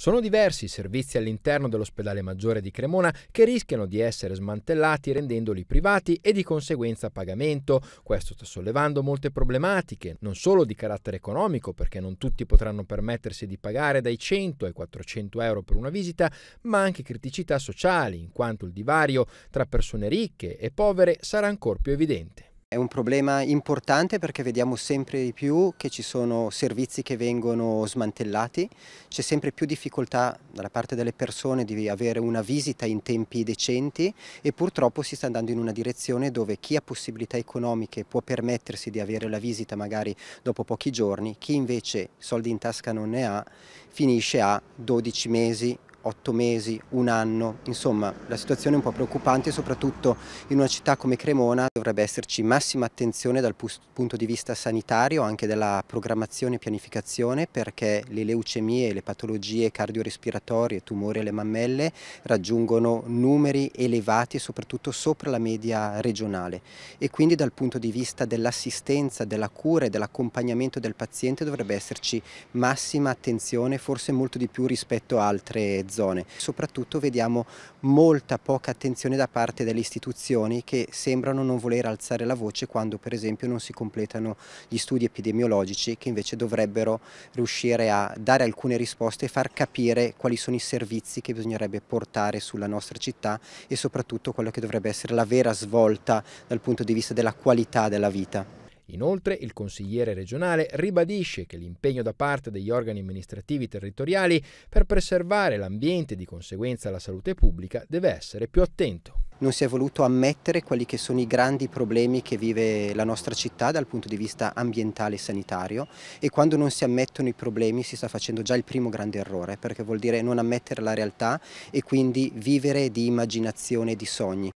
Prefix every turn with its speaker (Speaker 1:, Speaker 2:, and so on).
Speaker 1: Sono diversi i servizi all'interno dell'ospedale maggiore di Cremona che rischiano di essere smantellati rendendoli privati e di conseguenza a pagamento. Questo sta sollevando molte problematiche, non solo di carattere economico perché non tutti potranno permettersi di pagare dai 100 ai 400 euro per una visita, ma anche criticità sociali in quanto il divario tra persone ricche e povere sarà ancora più evidente. È un problema importante
Speaker 2: perché vediamo sempre di più che ci sono servizi che vengono smantellati, c'è sempre più difficoltà dalla parte delle persone di avere una visita in tempi decenti e purtroppo si sta andando in una direzione dove chi ha possibilità economiche può permettersi di avere la visita magari dopo pochi giorni, chi invece soldi in tasca non ne ha finisce a 12 mesi, otto mesi, un anno, insomma la situazione è un po' preoccupante soprattutto in una città come Cremona dovrebbe esserci massima attenzione dal punto di vista sanitario, anche della programmazione e pianificazione perché le leucemie, le patologie cardiorespiratorie, tumori alle mammelle raggiungono numeri elevati soprattutto sopra la media regionale e quindi dal punto di vista dell'assistenza, della cura e dell'accompagnamento del paziente dovrebbe esserci massima attenzione, forse molto di più rispetto a altre zone zone. Soprattutto vediamo molta poca attenzione da parte delle istituzioni che sembrano non voler alzare la voce quando per esempio non si completano gli studi epidemiologici che invece dovrebbero riuscire a dare alcune risposte e far capire quali sono i servizi che bisognerebbe portare sulla nostra città e soprattutto quello che dovrebbe essere la vera svolta dal punto di vista della qualità della vita.
Speaker 1: Inoltre il consigliere regionale ribadisce che l'impegno da parte degli organi amministrativi territoriali per preservare l'ambiente e di conseguenza la salute pubblica deve essere più attento
Speaker 2: non si è voluto ammettere quelli che sono i grandi problemi che vive la nostra città dal punto di vista ambientale e sanitario e quando non si ammettono i problemi si sta facendo già il primo grande errore perché vuol dire non ammettere la realtà e quindi vivere di immaginazione e di sogni.